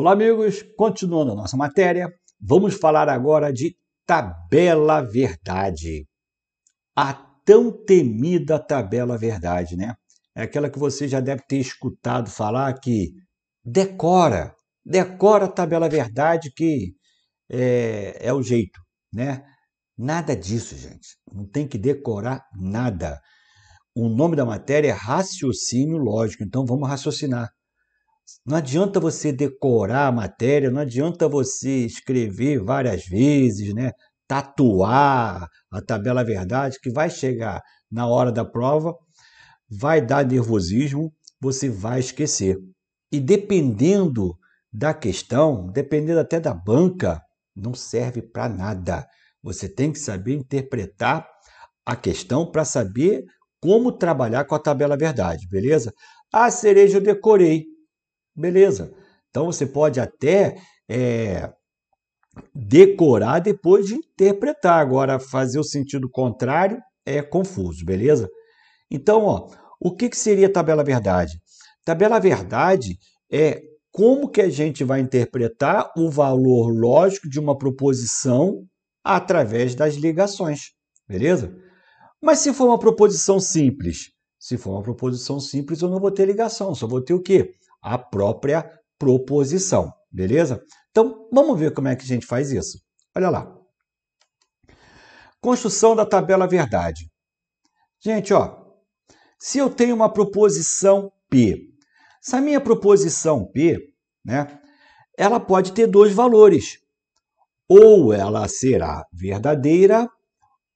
Olá, amigos. Continuando a nossa matéria, vamos falar agora de tabela verdade. A tão temida tabela verdade, né? É aquela que você já deve ter escutado falar que decora, decora a tabela verdade que é, é o jeito, né? Nada disso, gente. Não tem que decorar nada. O nome da matéria é raciocínio lógico, então vamos raciocinar. Não adianta você decorar a matéria, não adianta você escrever várias vezes, né? tatuar a tabela verdade, que vai chegar na hora da prova, vai dar nervosismo, você vai esquecer. E dependendo da questão, dependendo até da banca, não serve para nada. Você tem que saber interpretar a questão para saber como trabalhar com a tabela verdade, beleza? Ah, cereja, eu decorei. Beleza. Então você pode até é, decorar depois de interpretar. Agora, fazer o sentido contrário é confuso, beleza? Então, ó, o que, que seria tabela verdade? Tabela verdade é como que a gente vai interpretar o valor lógico de uma proposição através das ligações, beleza? Mas se for uma proposição simples, se for uma proposição simples, eu não vou ter ligação, só vou ter o quê? a própria proposição, beleza? Então, vamos ver como é que a gente faz isso. Olha lá. Construção da tabela verdade. Gente, ó, se eu tenho uma proposição P, se a minha proposição P, né, ela pode ter dois valores. Ou ela será verdadeira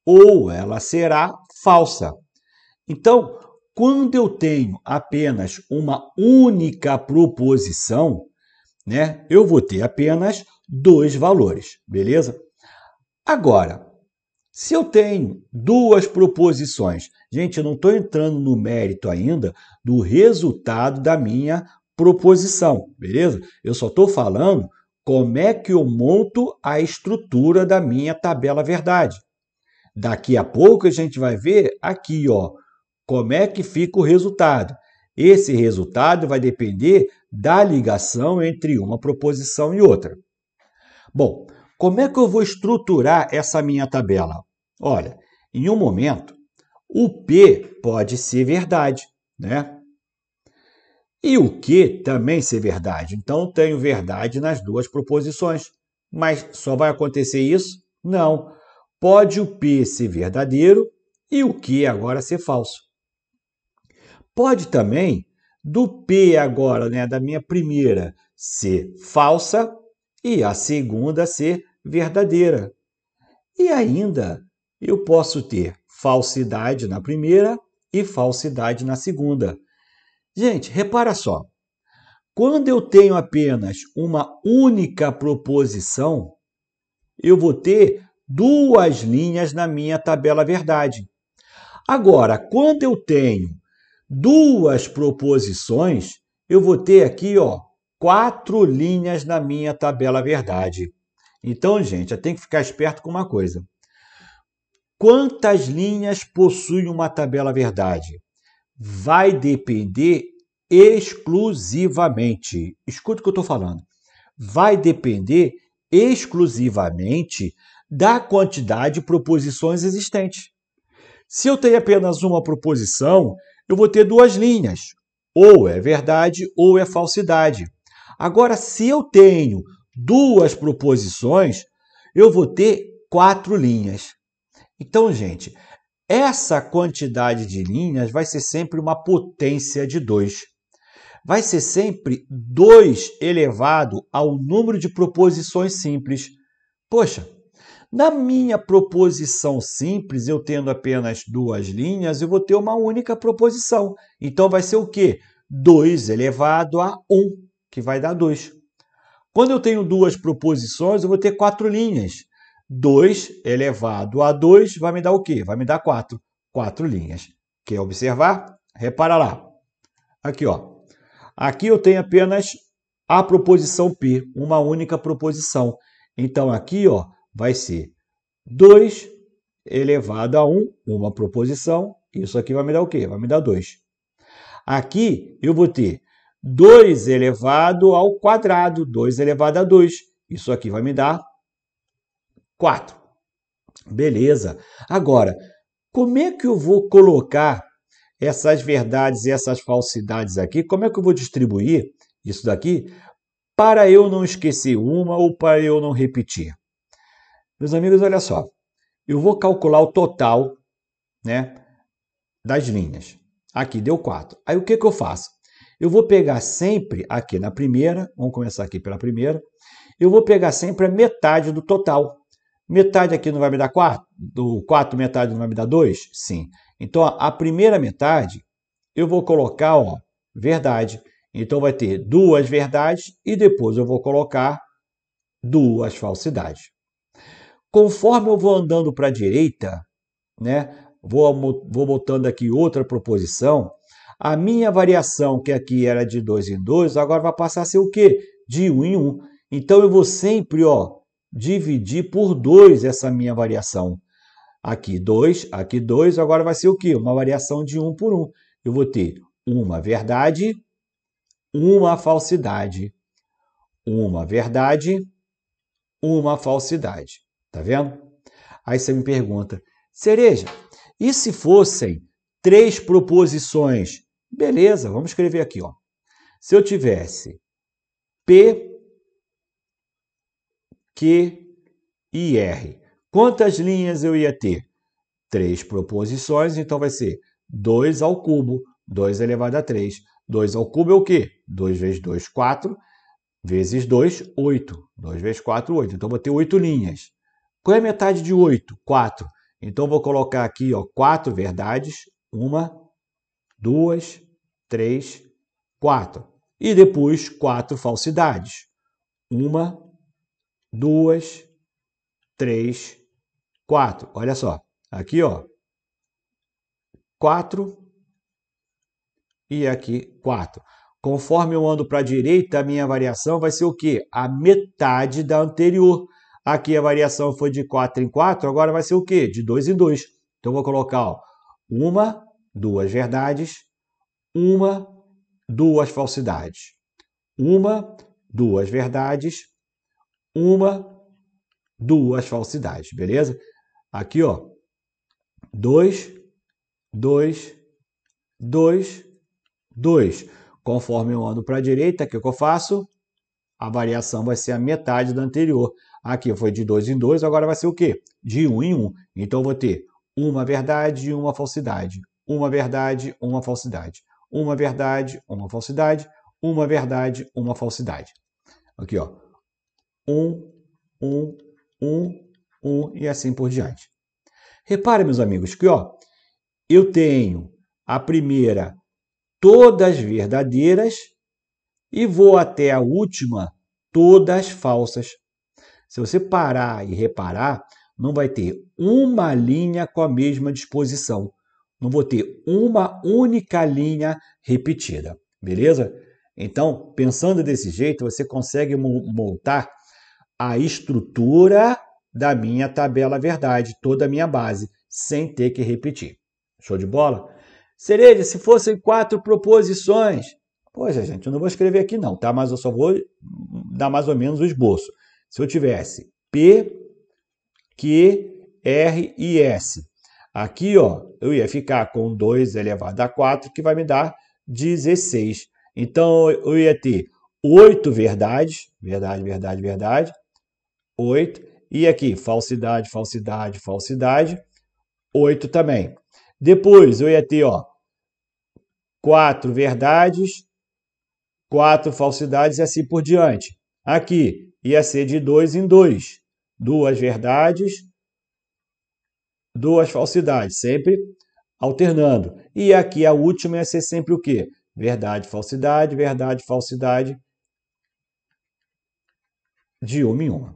ou ela será falsa. Então, quando eu tenho apenas uma única proposição, né, eu vou ter apenas dois valores, beleza? Agora, se eu tenho duas proposições, gente, eu não estou entrando no mérito ainda do resultado da minha proposição, beleza? Eu só estou falando como é que eu monto a estrutura da minha tabela verdade. Daqui a pouco a gente vai ver aqui, ó, como é que fica o resultado? Esse resultado vai depender da ligação entre uma proposição e outra. Bom, como é que eu vou estruturar essa minha tabela? Olha, em um momento, o P pode ser verdade, né? E o Q também ser verdade. Então, tenho verdade nas duas proposições. Mas só vai acontecer isso? Não. Pode o P ser verdadeiro e o Q agora ser falso. Pode também do P agora, né, da minha primeira ser falsa e a segunda ser verdadeira. E ainda eu posso ter falsidade na primeira e falsidade na segunda. Gente, repara só. Quando eu tenho apenas uma única proposição, eu vou ter duas linhas na minha tabela verdade. Agora, quando eu tenho duas proposições, eu vou ter aqui, ó, quatro linhas na minha tabela verdade. Então, gente, eu tenho que ficar esperto com uma coisa. Quantas linhas possui uma tabela verdade? Vai depender exclusivamente. Escuta o que eu estou falando. Vai depender exclusivamente da quantidade de proposições existentes. Se eu tenho apenas uma proposição, eu vou ter duas linhas. Ou é verdade ou é falsidade. Agora, se eu tenho duas proposições, eu vou ter quatro linhas. Então, gente, essa quantidade de linhas vai ser sempre uma potência de 2. Vai ser sempre 2 elevado ao número de proposições simples. Poxa, na minha proposição simples, eu tendo apenas duas linhas, eu vou ter uma única proposição. Então vai ser o quê? 2 elevado a 1, que vai dar 2. Quando eu tenho duas proposições, eu vou ter quatro linhas. 2 elevado a 2 vai me dar o quê? Vai me dar 4. 4 linhas. Quer observar? Repara lá. Aqui, ó. Aqui eu tenho apenas a proposição P, uma única proposição. Então, aqui, ó, vai ser 2 elevado a 1, uma proposição. Isso aqui vai me dar o quê? Vai me dar 2. Aqui eu vou ter 2 elevado ao quadrado, 2 elevado a 2. Isso aqui vai me dar 4. Beleza. Agora, como é que eu vou colocar essas verdades e essas falsidades aqui? Como é que eu vou distribuir isso daqui para eu não esquecer uma ou para eu não repetir? Meus amigos, olha só. Eu vou calcular o total né, das linhas. Aqui deu 4. Aí o que, que eu faço? Eu vou pegar sempre aqui na primeira, vamos começar aqui pela primeira, eu vou pegar sempre a metade do total. Metade aqui não vai me dar 4? Do 4 metade não vai me dar 2? Sim. Então, a primeira metade eu vou colocar, ó, verdade. Então, vai ter duas verdades e depois eu vou colocar duas falsidades. Conforme eu vou andando para a direita, né, vou, vou botando aqui outra proposição, a minha variação, que aqui era de 2 em 2, agora vai passar a ser o quê? De 1 um em 1. Um. Então, eu vou sempre ó, dividir por 2 essa minha variação. Aqui 2, aqui 2, agora vai ser o quê? Uma variação de 1 um por 1. Um. Eu vou ter uma verdade, uma falsidade. Uma verdade, uma falsidade. Tá vendo? Aí você me pergunta, cereja, e se fossem três proposições? Beleza, vamos escrever aqui, ó. Se eu tivesse P, Q e R, quantas linhas eu ia ter? Três proposições, então vai ser 2 ao cubo, 2 elevado a 3. 2 ao cubo é o quê? 2 vezes 2, 4, vezes 2, 8. 2 vezes 4, 8. Então, vou ter 8 linhas. Qual é a metade de 8? 4. Então, vou colocar aqui ó, 4 verdades. Uma, duas, três, quatro. E depois, quatro falsidades. Uma, duas, três, quatro. Olha só. Aqui, ó. Quatro. E aqui, quatro. Conforme eu ando para a direita, a minha variação vai ser o quê? A metade da anterior. Aqui a variação foi de 4 em 4, agora vai ser o quê? De 2 em 2. Então eu vou colocar ó, uma, duas verdades, uma, duas falsidades. Uma, duas verdades, uma, duas falsidades, beleza? Aqui, ó, 2, 2, 2, 2. Conforme eu ando para a direita, o que, que eu faço? A variação vai ser a metade da anterior. Aqui foi de dois em dois, agora vai ser o quê? De um em um. Então eu vou ter uma verdade e uma falsidade, uma verdade, uma falsidade, uma verdade, uma falsidade, uma verdade, uma falsidade. Aqui, ó. Um, um, um, um e assim por diante. Repare, meus amigos, que ó, eu tenho a primeira todas verdadeiras e vou até a última todas falsas. Se você parar e reparar, não vai ter uma linha com a mesma disposição. Não vou ter uma única linha repetida, beleza? Então, pensando desse jeito, você consegue montar a estrutura da minha tabela verdade, toda a minha base, sem ter que repetir. Show de bola? Cereja, se fossem quatro proposições. Poxa, gente, eu não vou escrever aqui não, tá? Mas eu só vou dar mais ou menos o esboço. Se eu tivesse P, Q, R e S. Aqui, ó, eu ia ficar com 2 elevado a 4, que vai me dar 16. Então, eu ia ter 8 verdades, verdade, verdade, verdade, 8. E aqui, falsidade, falsidade, falsidade, 8 também. Depois, eu ia ter, ó, 4 verdades, 4 falsidades e assim por diante. Aqui, ia ser de dois em dois. Duas verdades, duas falsidades, sempre alternando. E aqui a última ia ser sempre o quê? Verdade, falsidade, verdade, falsidade, de uma em uma.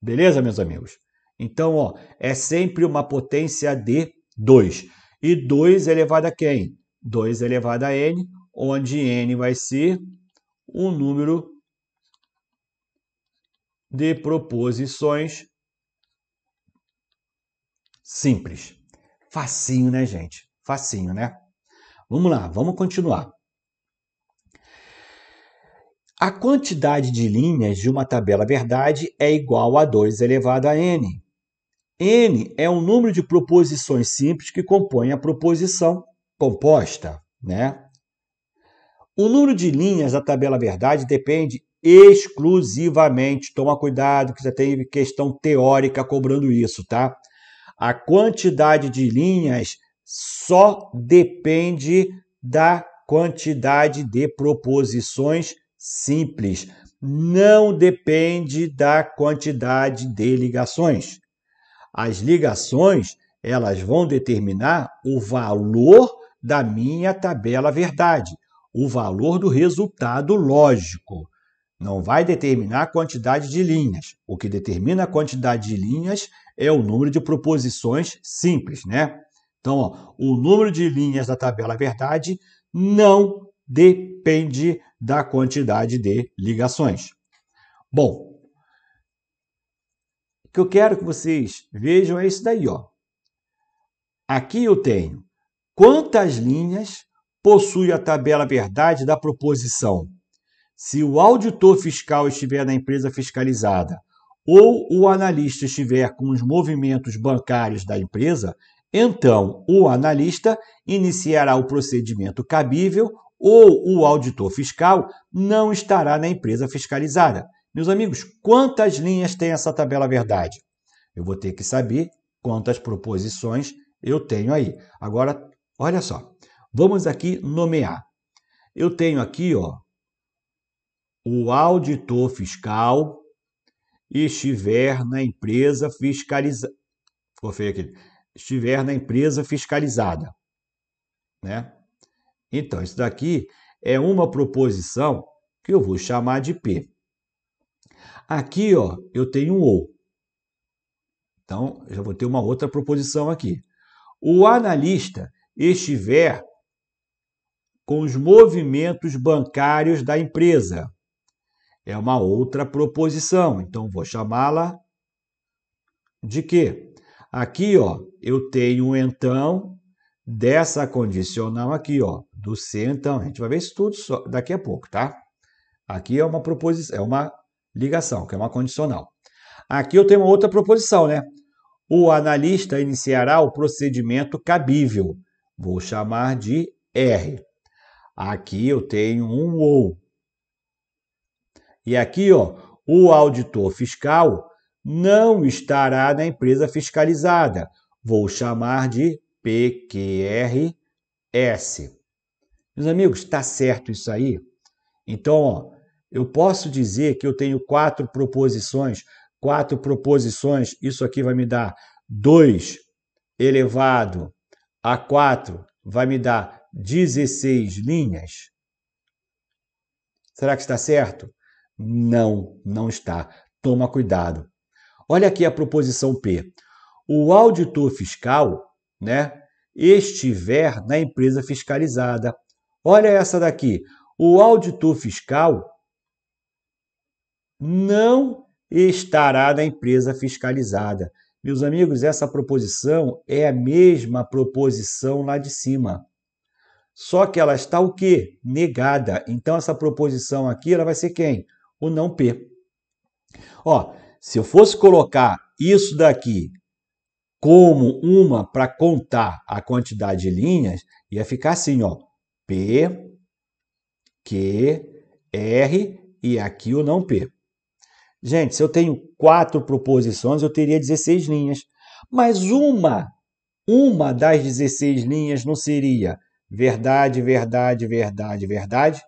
Beleza, meus amigos? Então, ó, é sempre uma potência de 2. E 2 elevado a quem? 2 elevado a n, onde n vai ser um número de proposições simples. Facinho, né, gente? Facinho, né? Vamos lá, vamos continuar. A quantidade de linhas de uma tabela verdade é igual a 2 elevado a n. n é o número de proposições simples que compõem a proposição composta, né? O número de linhas da tabela verdade depende exclusivamente. Toma cuidado que já tem questão teórica cobrando isso, tá? A quantidade de linhas só depende da quantidade de proposições simples. Não depende da quantidade de ligações. As ligações, elas vão determinar o valor da minha tabela verdade, o valor do resultado lógico não vai determinar a quantidade de linhas. O que determina a quantidade de linhas é o número de proposições simples, né? Então, ó, o número de linhas da tabela verdade não depende da quantidade de ligações. Bom, o que eu quero que vocês vejam é isso daí, ó. Aqui eu tenho quantas linhas possui a tabela verdade da proposição se o auditor fiscal estiver na empresa fiscalizada ou o analista estiver com os movimentos bancários da empresa, então o analista iniciará o procedimento cabível ou o auditor fiscal não estará na empresa fiscalizada. Meus amigos, quantas linhas tem essa tabela verdade? Eu vou ter que saber quantas proposições eu tenho aí. Agora, olha só. Vamos aqui nomear. Eu tenho aqui, ó, o auditor fiscal estiver na empresa fiscalizada. Estiver na empresa fiscalizada. Né? Então, isso daqui é uma proposição que eu vou chamar de P. Aqui, ó, eu tenho um ou. Então, já vou ter uma outra proposição aqui. O analista estiver com os movimentos bancários da empresa é uma outra proposição. Então, vou chamá-la de quê? Aqui, ó, eu tenho então dessa condicional aqui, ó, do C, então. A gente vai ver isso tudo só, daqui a pouco, tá? Aqui é uma proposição, é uma ligação, que é uma condicional. Aqui eu tenho uma outra proposição, né? O analista iniciará o procedimento cabível. Vou chamar de R. Aqui eu tenho um ou. E aqui, ó, o auditor fiscal não estará na empresa fiscalizada. Vou chamar de PQRS. Meus amigos, está certo isso aí? Então, ó, eu posso dizer que eu tenho quatro proposições. Quatro proposições, isso aqui vai me dar 2 elevado a 4, vai me dar 16 linhas. Será que está certo? Não, não está. Toma cuidado. Olha aqui a proposição P. O auditor fiscal, né, estiver na empresa fiscalizada. Olha essa daqui. O auditor fiscal não estará na empresa fiscalizada. Meus amigos, essa proposição é a mesma proposição lá de cima. Só que ela está o quê? Negada. Então essa proposição aqui, ela vai ser quem? o não P. Ó, se eu fosse colocar isso daqui como uma para contar a quantidade de linhas, ia ficar assim, ó, P, Q, R e aqui o não P. Gente, se eu tenho quatro proposições, eu teria 16 linhas. Mas uma, uma das 16 linhas não seria verdade, verdade, verdade, verdade?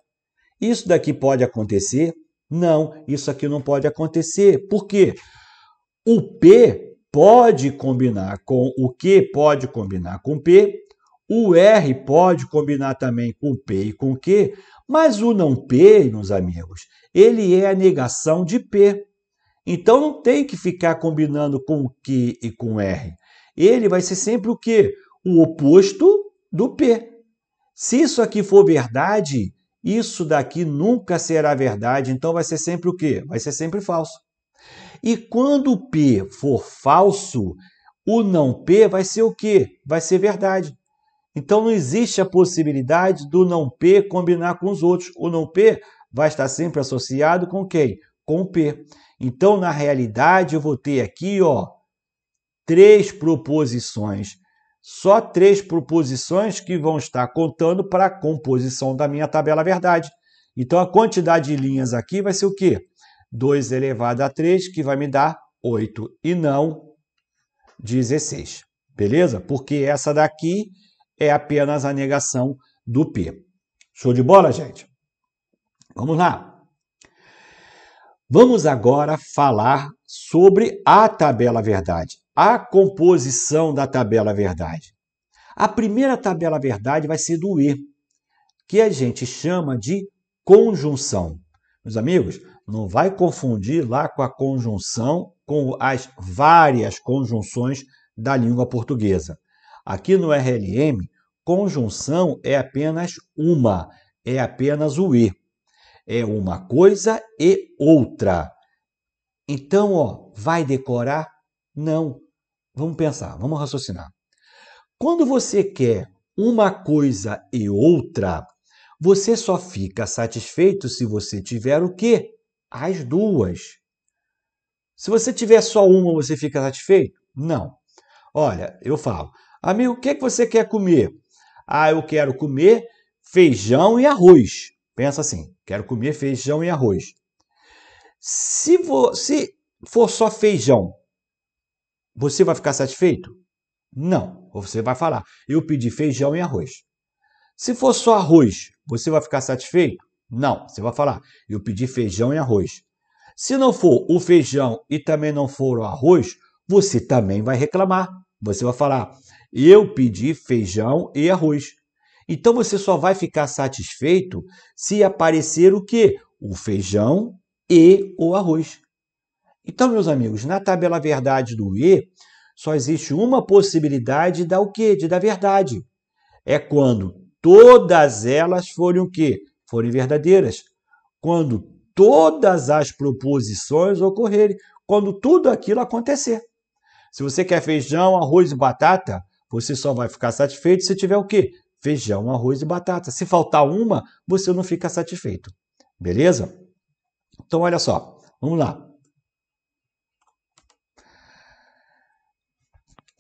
Isso daqui pode acontecer não, isso aqui não pode acontecer. Por quê? O P pode combinar com o Q, pode combinar com P, o R pode combinar também com P e com Q, mas o não P, meus amigos, ele é a negação de P. Então não tem que ficar combinando com o Q e com R. Ele vai ser sempre o quê? O oposto do P. Se isso aqui for verdade, isso daqui nunca será verdade, então vai ser sempre o quê? Vai ser sempre falso. E quando o P for falso, o não P vai ser o quê? Vai ser verdade. Então não existe a possibilidade do não P combinar com os outros. O não P vai estar sempre associado com quem? Com o P. Então, na realidade, eu vou ter aqui, ó, três proposições só três proposições que vão estar contando para a composição da minha tabela verdade. Então, a quantidade de linhas aqui vai ser o quê? 2 elevado a 3, que vai me dar 8 e não 16. Beleza? Porque essa daqui é apenas a negação do P. Show de bola, gente? Vamos lá. Vamos agora falar sobre a tabela verdade a composição da tabela verdade. A primeira tabela verdade vai ser do E, que a gente chama de conjunção. Meus amigos, não vai confundir lá com a conjunção, com as várias conjunções da língua portuguesa. Aqui no RLM, conjunção é apenas uma, é apenas o E. É uma coisa e outra. Então, ó, vai decorar? Não. Vamos pensar, vamos raciocinar. Quando você quer uma coisa e outra, você só fica satisfeito se você tiver o quê? As duas. Se você tiver só uma, você fica satisfeito? Não. Olha, eu falo, amigo, o que, é que você quer comer? Ah, eu quero comer feijão e arroz. Pensa assim, quero comer feijão e arroz. Se, se for só feijão, você vai ficar satisfeito? Não. Você vai falar: eu pedi feijão e arroz. Se for só arroz, você vai ficar satisfeito? Não. Você vai falar: eu pedi feijão e arroz. Se não for o feijão e também não for o arroz, você também vai reclamar. Você vai falar: eu pedi feijão e arroz. Então você só vai ficar satisfeito se aparecer o que? O feijão e o arroz. Então, meus amigos, na tabela verdade do E, só existe uma possibilidade da o quê? De dar verdade. É quando todas elas forem o quê? Forem verdadeiras. Quando todas as proposições ocorrerem, quando tudo aquilo acontecer. Se você quer feijão, arroz e batata, você só vai ficar satisfeito se tiver o quê? Feijão, arroz e batata. Se faltar uma, você não fica satisfeito. Beleza? Então, olha só. Vamos lá.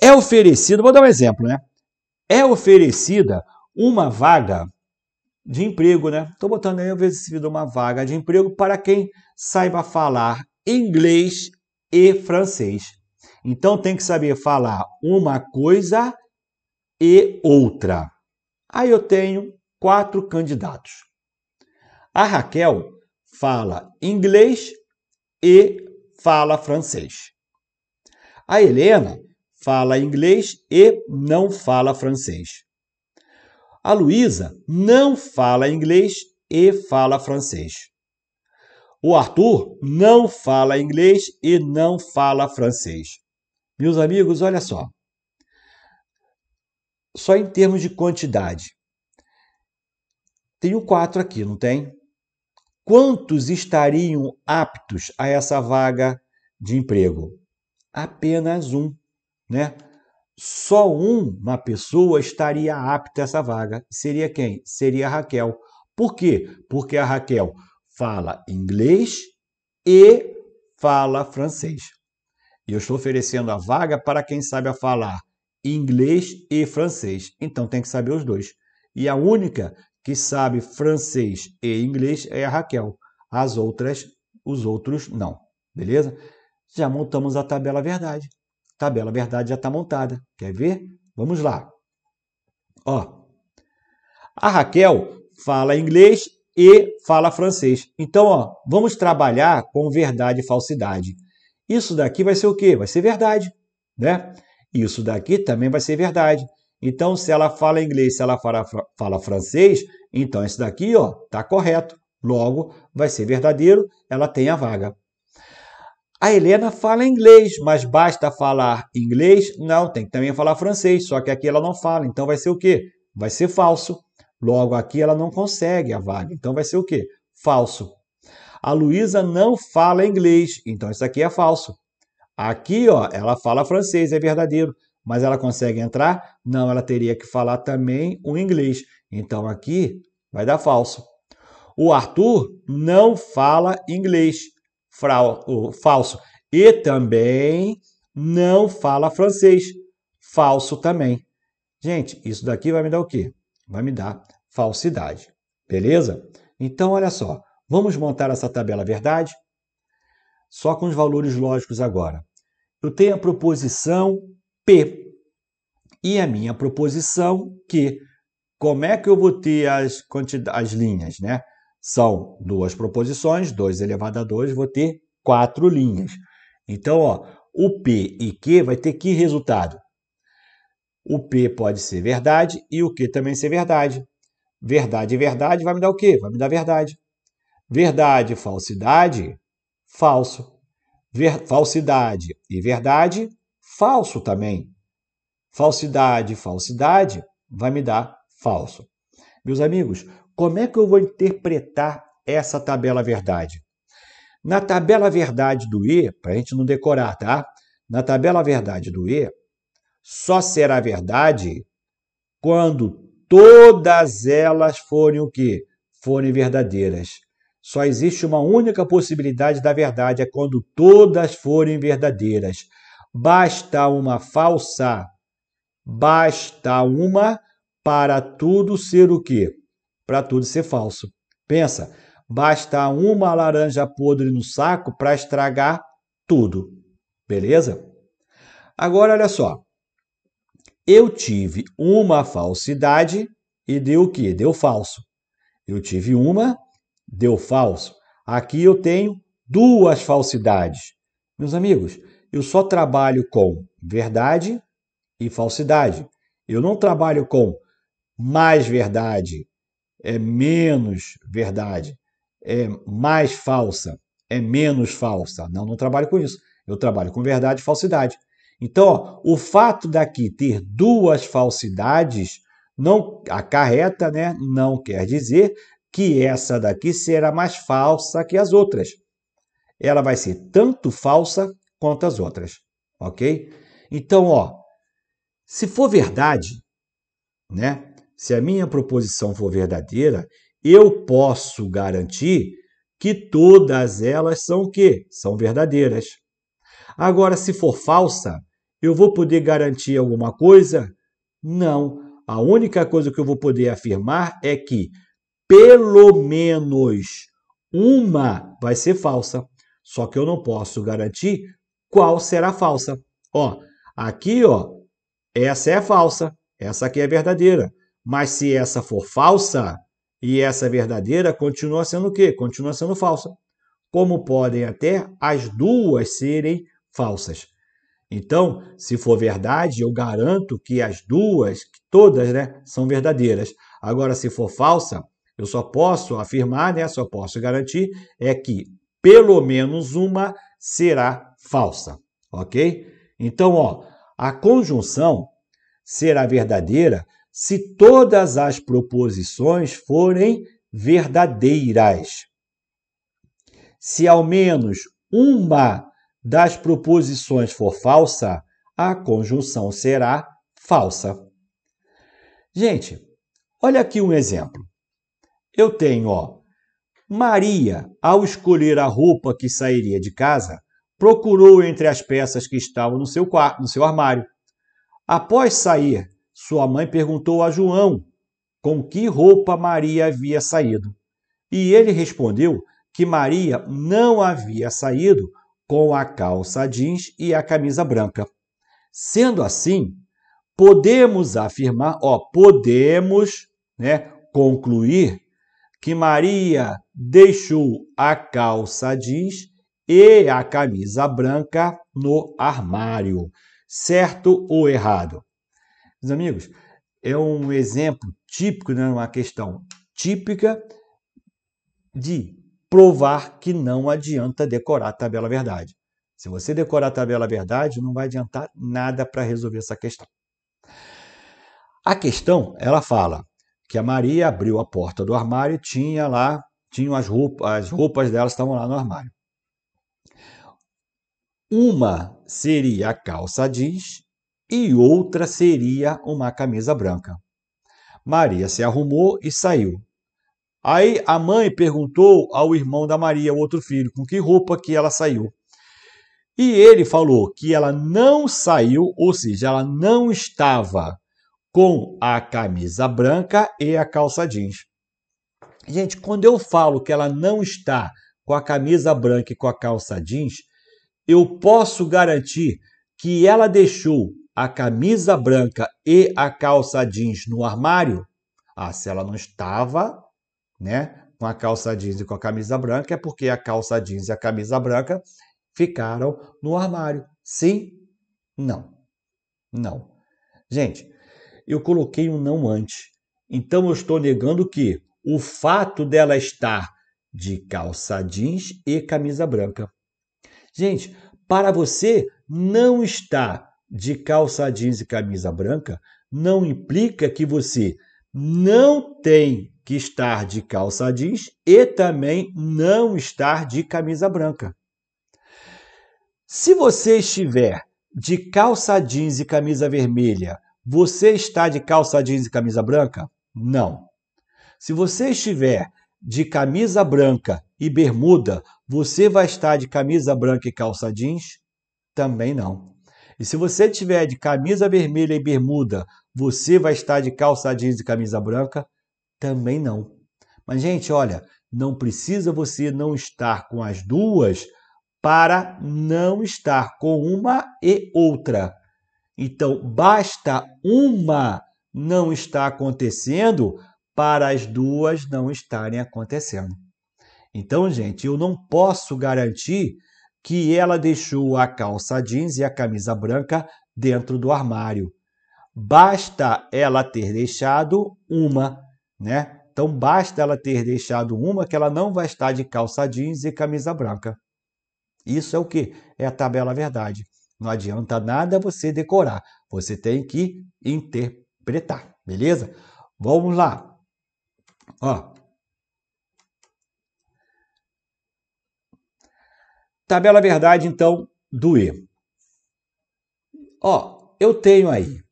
É oferecida, vou dar um exemplo, né? É oferecida uma vaga de emprego, né? Estou botando aí oferecida uma vaga de emprego para quem saiba falar inglês e francês. Então tem que saber falar uma coisa e outra. Aí eu tenho quatro candidatos. A Raquel fala inglês e fala francês. A Helena fala inglês e não fala francês. A Luísa não fala inglês e fala francês. O Arthur não fala inglês e não fala francês. Meus amigos, olha só. Só em termos de quantidade. Tenho quatro aqui, não tem? Quantos estariam aptos a essa vaga de emprego? Apenas um né? Só uma pessoa estaria apta a essa vaga. Seria quem? Seria a Raquel. Por quê? Porque a Raquel fala inglês e fala francês. Eu estou oferecendo a vaga para quem sabe falar inglês e francês. Então tem que saber os dois. E a única que sabe francês e inglês é a Raquel. As outras, os outros não. Beleza? Já montamos a tabela verdade tabela verdade já está montada. Quer ver? Vamos lá. Ó, a Raquel fala inglês e fala francês. Então, ó, vamos trabalhar com verdade e falsidade. Isso daqui vai ser o quê? Vai ser verdade, né? Isso daqui também vai ser verdade. Então, se ela fala inglês, se ela fala, fala francês, então esse daqui, ó, tá correto. Logo, vai ser verdadeiro, ela tem a vaga. A Helena fala inglês, mas basta falar inglês? Não, tem que também falar francês, só que aqui ela não fala, então vai ser o quê? Vai ser falso. Logo, aqui ela não consegue a vaga, então vai ser o quê? Falso. A Luísa não fala inglês, então isso aqui é falso. Aqui, ó, ela fala francês, é verdadeiro, mas ela consegue entrar? Não, ela teria que falar também o inglês. Então aqui vai dar falso. O Arthur não fala inglês, frau, o falso. E também não fala francês, falso também. Gente, isso daqui vai me dar o quê? Vai me dar falsidade, beleza? Então, olha só, vamos montar essa tabela verdade? Só com os valores lógicos agora. Eu tenho a proposição P e a minha proposição Q. Como é que eu vou ter as, as linhas, né? São duas proposições, 2 elevado a 2, vou ter quatro linhas. Então, ó, o P e Q vai ter que resultado? O P pode ser verdade e o Q também ser verdade. Verdade e verdade vai me dar o quê? Vai me dar verdade. Verdade e falsidade, falso. Ver, falsidade e verdade, falso também. Falsidade e falsidade vai me dar falso. Meus amigos, como é que eu vou interpretar essa tabela verdade? Na tabela verdade do E, para a gente não decorar, tá? Na tabela verdade do E, só será verdade quando todas elas forem o quê? Forem verdadeiras. Só existe uma única possibilidade da verdade, é quando todas forem verdadeiras. Basta uma falsa, basta uma para tudo ser o quê? para tudo ser falso. Pensa, basta uma laranja podre no saco para estragar tudo. Beleza? Agora olha só. Eu tive uma falsidade e deu o que? Deu falso. Eu tive uma, deu falso. Aqui eu tenho duas falsidades. Meus amigos, eu só trabalho com verdade e falsidade. Eu não trabalho com mais verdade é menos verdade, é mais falsa, é menos falsa. Não, não trabalho com isso. Eu trabalho com verdade e falsidade. Então, ó, o fato daqui ter duas falsidades não acarreta, né? Não quer dizer que essa daqui será mais falsa que as outras. Ela vai ser tanto falsa quanto as outras, ok? Então, ó, se for verdade, né? se a minha proposição for verdadeira, eu posso garantir que todas elas são o quê? São verdadeiras. Agora, se for falsa, eu vou poder garantir alguma coisa? Não. A única coisa que eu vou poder afirmar é que pelo menos uma vai ser falsa. Só que eu não posso garantir qual será falsa. Ó, aqui, ó, essa é falsa, essa aqui é verdadeira. Mas se essa for falsa e essa é verdadeira, continua sendo o quê? Continua sendo falsa. Como podem até as duas serem falsas. Então, se for verdade, eu garanto que as duas, todas, né, são verdadeiras. Agora, se for falsa, eu só posso afirmar, né, só posso garantir, é que pelo menos uma será falsa, ok? Então, ó, a conjunção será verdadeira se todas as proposições forem verdadeiras. Se ao menos uma das proposições for falsa, a conjunção será falsa. Gente, olha aqui um exemplo. Eu tenho, ó, Maria, ao escolher a roupa que sairia de casa, procurou entre as peças que estavam no seu, quarto, no seu armário. Após sair sua mãe perguntou a João com que roupa Maria havia saído. E ele respondeu que Maria não havia saído com a calça jeans e a camisa branca. Sendo assim, podemos afirmar, ó, podemos, né, concluir que Maria deixou a calça jeans e a camisa branca no armário. Certo ou errado? Meus amigos, é um exemplo típico, né, uma questão típica de provar que não adianta decorar a tabela verdade. Se você decorar a tabela verdade, não vai adiantar nada para resolver essa questão. A questão, ela fala que a Maria abriu a porta do armário e tinha lá, tinham as roupas, as roupas dela estavam lá no armário. Uma seria a calça jeans e outra seria uma camisa branca. Maria se arrumou e saiu. Aí a mãe perguntou ao irmão da Maria, o outro filho, com que roupa que ela saiu. E ele falou que ela não saiu, ou seja, ela não estava com a camisa branca e a calça jeans. Gente, quando eu falo que ela não está com a camisa branca e com a calça jeans, eu posso garantir que ela deixou a camisa branca e a calça jeans no armário, ah, se ela não estava, né, com a calça jeans e com a camisa branca, é porque a calça jeans e a camisa branca ficaram no armário. Sim? Não. Não. Gente, eu coloquei um não antes. Então eu estou negando que o fato dela estar de calça jeans e camisa branca. Gente, para você não estar de calça jeans e camisa branca não implica que você não tem que estar de calça jeans e também não estar de camisa branca. Se você estiver de calça jeans e camisa vermelha, você está de calça jeans e camisa branca? Não. Se você estiver de camisa branca e bermuda, você vai estar de camisa branca e calça jeans? Também não. E se você tiver de camisa vermelha e bermuda, você vai estar de calça jeans e camisa branca? Também não. Mas, gente, olha, não precisa você não estar com as duas para não estar com uma e outra. Então, basta uma não estar acontecendo para as duas não estarem acontecendo. Então, gente, eu não posso garantir que ela deixou a calça jeans e a camisa branca dentro do armário. Basta ela ter deixado uma, né? Então basta ela ter deixado uma que ela não vai estar de calça jeans e camisa branca. Isso é o que? É a tabela verdade. Não adianta nada você decorar. Você tem que interpretar, beleza? Vamos lá. Ó, Tabela verdade, então, do E. Ó, eu tenho aí.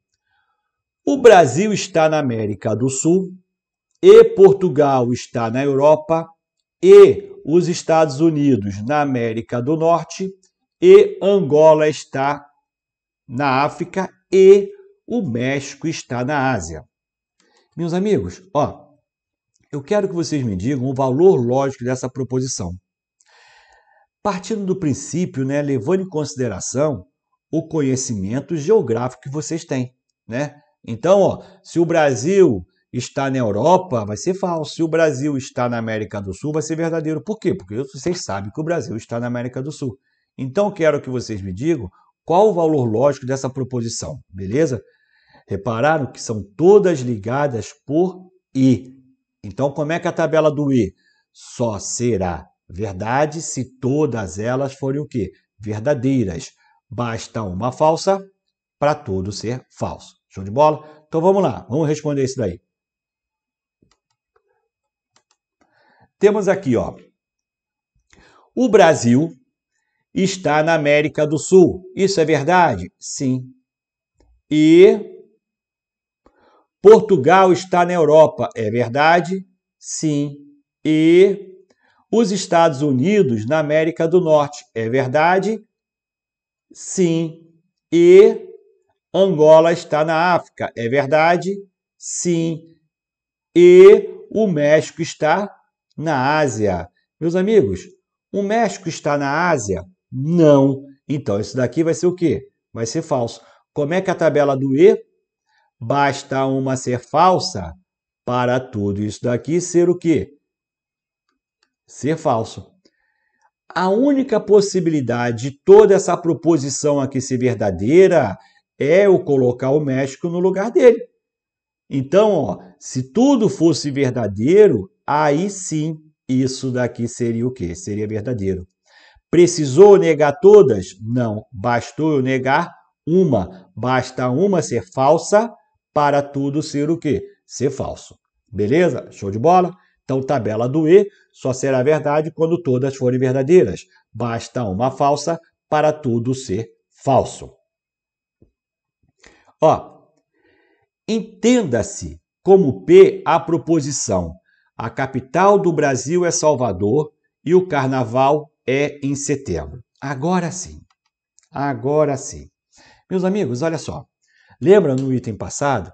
O Brasil está na América do Sul, e Portugal está na Europa, e os Estados Unidos na América do Norte, e Angola está na África, e o México está na Ásia. Meus amigos, ó, eu quero que vocês me digam o valor lógico dessa proposição partindo do princípio, né, levando em consideração o conhecimento geográfico que vocês têm, né? Então, ó, se o Brasil está na Europa, vai ser falso. Se o Brasil está na América do Sul, vai ser verdadeiro. Por quê? Porque vocês sabem que o Brasil está na América do Sul. Então, quero que vocês me digam qual o valor lógico dessa proposição, beleza? Repararam que são todas ligadas por I. Então, como é que a tabela do I só será Verdade se todas elas forem o quê? Verdadeiras. Basta uma falsa para tudo ser falso. Show de bola? Então vamos lá, vamos responder isso daí. Temos aqui, ó. O Brasil está na América do Sul. Isso é verdade? Sim. E Portugal está na Europa. É verdade? Sim. E os Estados Unidos na América do Norte. É verdade? Sim. E Angola está na África. É verdade? Sim. E o México está na Ásia. Meus amigos, o México está na Ásia? Não. Então, isso daqui vai ser o quê? Vai ser falso. Como é que a tabela do E? Basta uma ser falsa para tudo isso daqui ser o quê? ser falso. A única possibilidade de toda essa proposição aqui ser verdadeira é o colocar o México no lugar dele. Então, ó, se tudo fosse verdadeiro, aí sim isso daqui seria o quê? Seria verdadeiro. Precisou negar todas? Não. Bastou eu negar uma. Basta uma ser falsa para tudo ser o quê? Ser falso. Beleza? Show de bola? Então, tabela do E só será verdade quando todas forem verdadeiras. Basta uma falsa para tudo ser falso. Ó, entenda-se como P a proposição. A capital do Brasil é Salvador e o carnaval é em setembro. Agora sim. Agora sim. Meus amigos, olha só. Lembra no item passado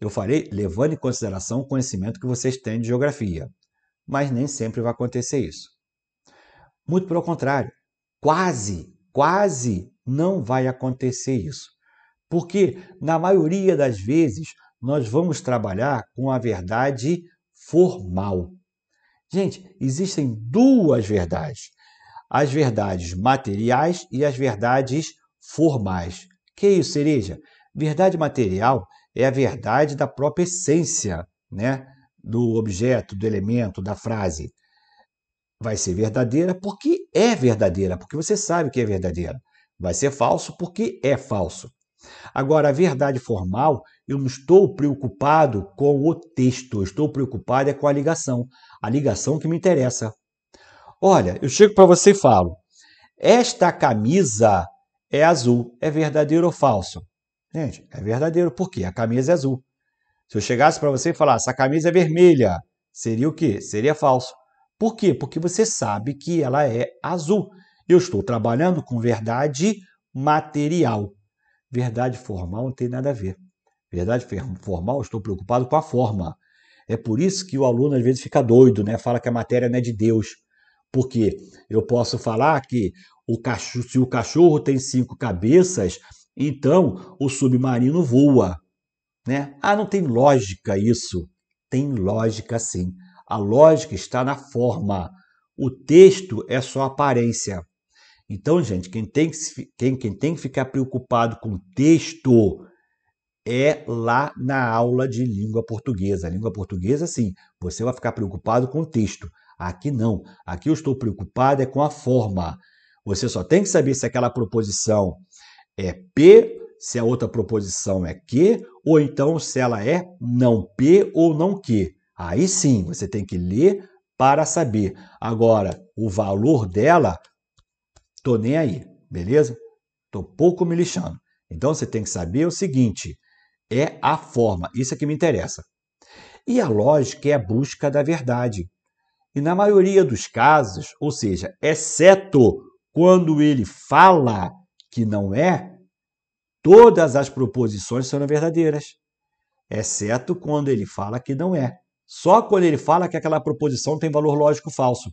eu farei levando em consideração o conhecimento que vocês têm de geografia, mas nem sempre vai acontecer isso. Muito pelo contrário, quase, quase não vai acontecer isso. Porque, na maioria das vezes, nós vamos trabalhar com a verdade formal. Gente, existem duas verdades: as verdades materiais e as verdades formais. Que isso, cereja? Verdade material é a verdade da própria essência né, do objeto, do elemento, da frase. Vai ser verdadeira porque é verdadeira, porque você sabe que é verdadeira. Vai ser falso porque é falso. Agora, a verdade formal, eu não estou preocupado com o texto, eu estou preocupado é com a ligação, a ligação que me interessa. Olha, eu chego para você e falo: esta camisa é azul, é verdadeiro ou falso? Gente, é verdadeiro. Por quê? A camisa é azul. Se eu chegasse para você e falasse, a camisa é vermelha, seria o quê? Seria falso. Por quê? Porque você sabe que ela é azul. Eu estou trabalhando com verdade material. Verdade formal não tem nada a ver. Verdade formal, estou preocupado com a forma. É por isso que o aluno às vezes fica doido, né? Fala que a matéria não é de Deus. Porque eu posso falar que o cachorro, se o cachorro tem cinco cabeças, então, o submarino voa. Né? Ah, não tem lógica isso. Tem lógica sim. A lógica está na forma. O texto é só aparência. Então, gente, quem tem que, quem, quem tem que ficar preocupado com texto é lá na aula de língua portuguesa. A língua portuguesa, sim, você vai ficar preocupado com o texto. Aqui não. Aqui eu estou preocupado é com a forma. Você só tem que saber se aquela proposição é P, se a outra proposição é que, ou então se ela é não P ou não que. Aí sim, você tem que ler para saber. Agora, o valor dela, tô nem aí, beleza? Tô pouco me lixando. Então você tem que saber o seguinte: é a forma, isso é que me interessa. E a lógica é a busca da verdade. E na maioria dos casos, ou seja, exceto quando ele fala que não é, todas as proposições são verdadeiras, exceto quando ele fala que não é. Só quando ele fala que aquela proposição tem valor lógico falso.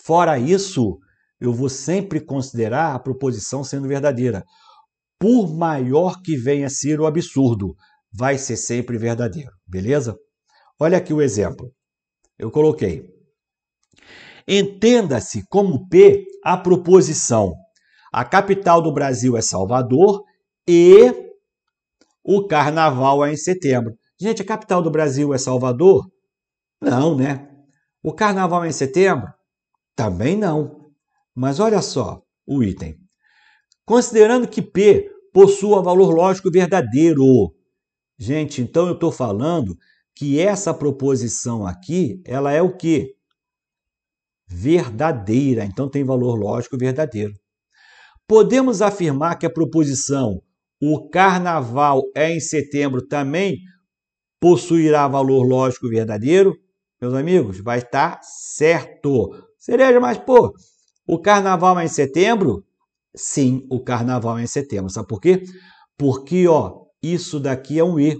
Fora isso, eu vou sempre considerar a proposição sendo verdadeira. Por maior que venha a ser o absurdo, vai ser sempre verdadeiro, beleza? Olha aqui o exemplo. Eu coloquei. Entenda-se como P a proposição a capital do Brasil é Salvador e o carnaval é em setembro. Gente, a capital do Brasil é Salvador? Não, né? O carnaval é em setembro? Também não. Mas olha só o item. Considerando que P possua valor lógico verdadeiro. Gente, então eu estou falando que essa proposição aqui, ela é o quê? Verdadeira. Então tem valor lógico verdadeiro. Podemos afirmar que a proposição o carnaval é em setembro também possuirá valor lógico verdadeiro? Meus amigos, vai estar certo. Cereja, mas pô, o carnaval é em setembro? Sim, o carnaval é em setembro. Sabe por quê? Porque, ó, isso daqui é um I.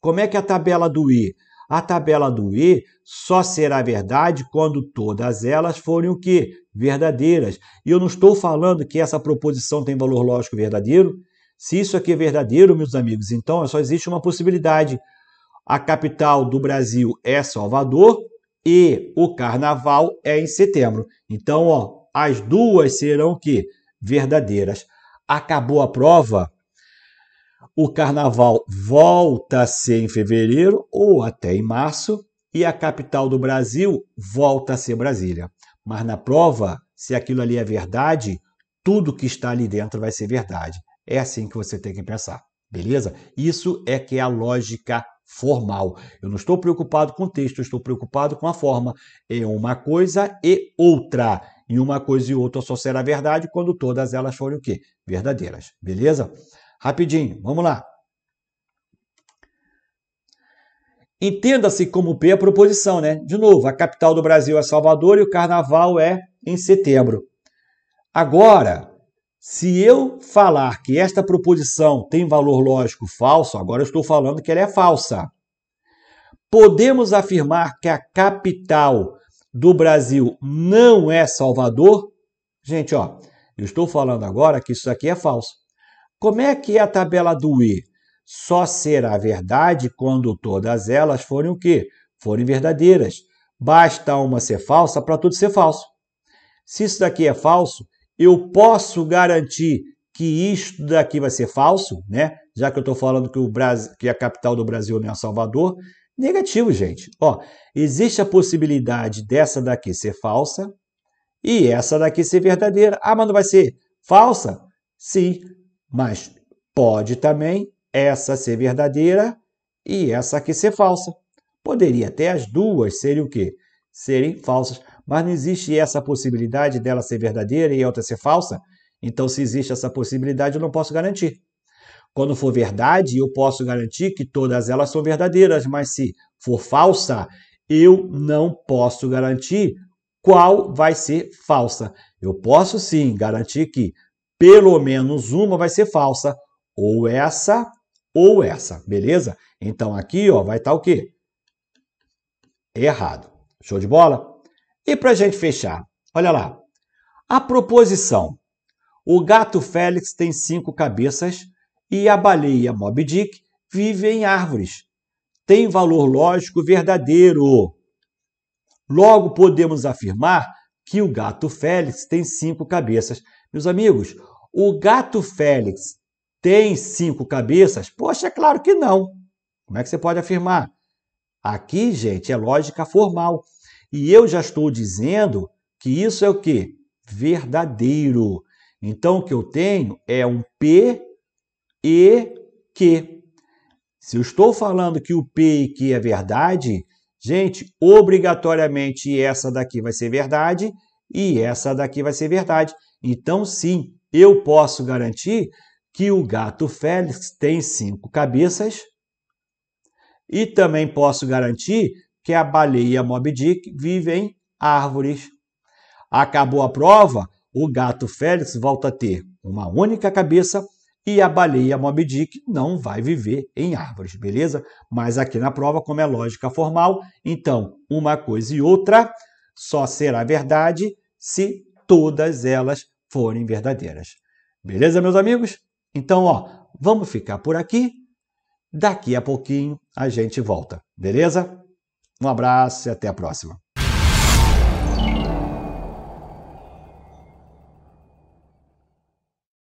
Como é que é a tabela do I? A tabela do E só será verdade quando todas elas forem o quê? Verdadeiras. E eu não estou falando que essa proposição tem valor lógico verdadeiro. Se isso aqui é verdadeiro, meus amigos, então só existe uma possibilidade. A capital do Brasil é Salvador e o carnaval é em setembro. Então, ó, as duas serão o que verdadeiras. Acabou a prova? O carnaval volta a ser em fevereiro ou até em março e a capital do Brasil volta a ser Brasília. Mas na prova, se aquilo ali é verdade, tudo que está ali dentro vai ser verdade. É assim que você tem que pensar, beleza? Isso é que é a lógica formal. Eu não estou preocupado com o texto, eu estou preocupado com a forma. É uma coisa e outra. E uma coisa e outra só será verdade quando todas elas forem o quê? Verdadeiras, beleza? Rapidinho, vamos lá. Entenda-se como P a proposição, né? De novo, a capital do Brasil é Salvador e o carnaval é em setembro. Agora, se eu falar que esta proposição tem valor lógico falso, agora eu estou falando que ela é falsa. Podemos afirmar que a capital do Brasil não é Salvador? Gente, ó, eu estou falando agora que isso aqui é falso. Como é que é a tabela do E? Só será verdade quando todas elas forem o quê? Forem verdadeiras. Basta uma ser falsa para tudo ser falso. Se isso daqui é falso, eu posso garantir que isto daqui vai ser falso, né? Já que eu estou falando que, o Brasil, que a capital do Brasil não é Salvador. Negativo, gente. Ó, existe a possibilidade dessa daqui ser falsa e essa daqui ser verdadeira. Ah, mas não vai ser falsa? Sim, mas pode também essa ser verdadeira e essa aqui ser falsa. Poderia até as duas serem o quê? Serem falsas. Mas não existe essa possibilidade dela ser verdadeira e outra ser falsa? Então, se existe essa possibilidade, eu não posso garantir. Quando for verdade, eu posso garantir que todas elas são verdadeiras, mas se for falsa, eu não posso garantir qual vai ser falsa. Eu posso sim garantir que pelo menos uma vai ser falsa, ou essa ou essa, beleza? Então aqui ó, vai estar tá o quê? Errado. Show de bola? E para a gente fechar, olha lá. A proposição. O gato Félix tem cinco cabeças e a baleia Moby Dick vive em árvores. Tem valor lógico verdadeiro. Logo, podemos afirmar que o gato Félix tem cinco cabeças. Meus amigos, o gato Félix tem cinco cabeças? Poxa, é claro que não. Como é que você pode afirmar? Aqui, gente, é lógica formal. E eu já estou dizendo que isso é o quê? Verdadeiro. Então, o que eu tenho é um P e Q. Se eu estou falando que o P e Q é verdade, gente, obrigatoriamente essa daqui vai ser verdade e essa daqui vai ser verdade. Então, sim, eu posso garantir que o gato Félix tem cinco cabeças e também posso garantir que a baleia Moby Dick vive em árvores. Acabou a prova, o gato Félix volta a ter uma única cabeça e a baleia Moby Dick não vai viver em árvores, beleza? Mas aqui na prova, como é lógica formal, então uma coisa e outra só será verdade se todas elas forem verdadeiras. Beleza, meus amigos? Então, ó, vamos ficar por aqui. Daqui a pouquinho a gente volta, beleza? Um abraço e até a próxima.